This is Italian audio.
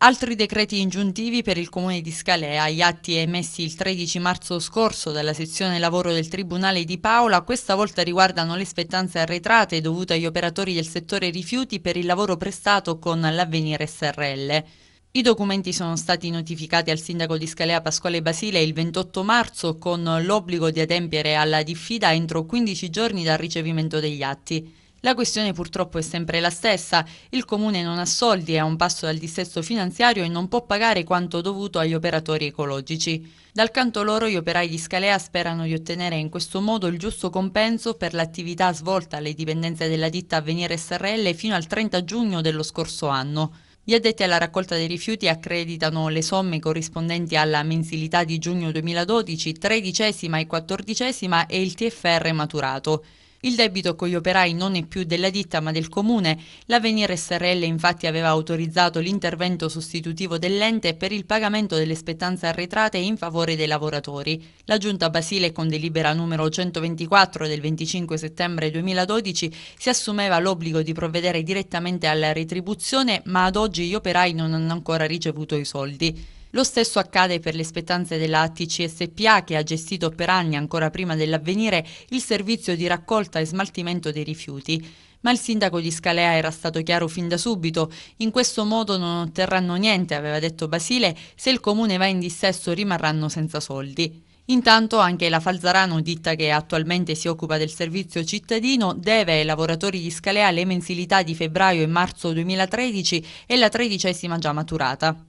Altri decreti ingiuntivi per il Comune di Scalea, gli atti emessi il 13 marzo scorso dalla sezione lavoro del Tribunale di Paola, questa volta riguardano le spettanze arretrate dovute agli operatori del settore rifiuti per il lavoro prestato con l'Avvenire SRL. I documenti sono stati notificati al sindaco di Scalea Pasquale Basile il 28 marzo con l'obbligo di adempiere alla diffida entro 15 giorni dal ricevimento degli atti. La questione purtroppo è sempre la stessa, il Comune non ha soldi, è a un passo dal dissesto finanziario e non può pagare quanto dovuto agli operatori ecologici. Dal canto loro gli operai di Scalea sperano di ottenere in questo modo il giusto compenso per l'attività svolta alle dipendenze della ditta Avvenire SRL fino al 30 giugno dello scorso anno. Gli addetti alla raccolta dei rifiuti accreditano le somme corrispondenti alla mensilità di giugno 2012, tredicesima e quattordicesima e il TFR maturato. Il debito con gli operai non è più della ditta ma del comune. L'Avenire SRL infatti aveva autorizzato l'intervento sostitutivo dell'ente per il pagamento delle spettanze arretrate in favore dei lavoratori. La Giunta Basile con delibera numero 124 del 25 settembre 2012 si assumeva l'obbligo di provvedere direttamente alla retribuzione ma ad oggi gli operai non hanno ancora ricevuto i soldi. Lo stesso accade per le spettanze della ATC SPA che ha gestito per anni, ancora prima dell'avvenire, il servizio di raccolta e smaltimento dei rifiuti. Ma il sindaco di Scalea era stato chiaro fin da subito, in questo modo non otterranno niente, aveva detto Basile, se il comune va in dissesto rimarranno senza soldi. Intanto anche la Falzarano, ditta che attualmente si occupa del servizio cittadino, deve ai lavoratori di Scalea le mensilità di febbraio e marzo 2013 e la tredicesima già maturata.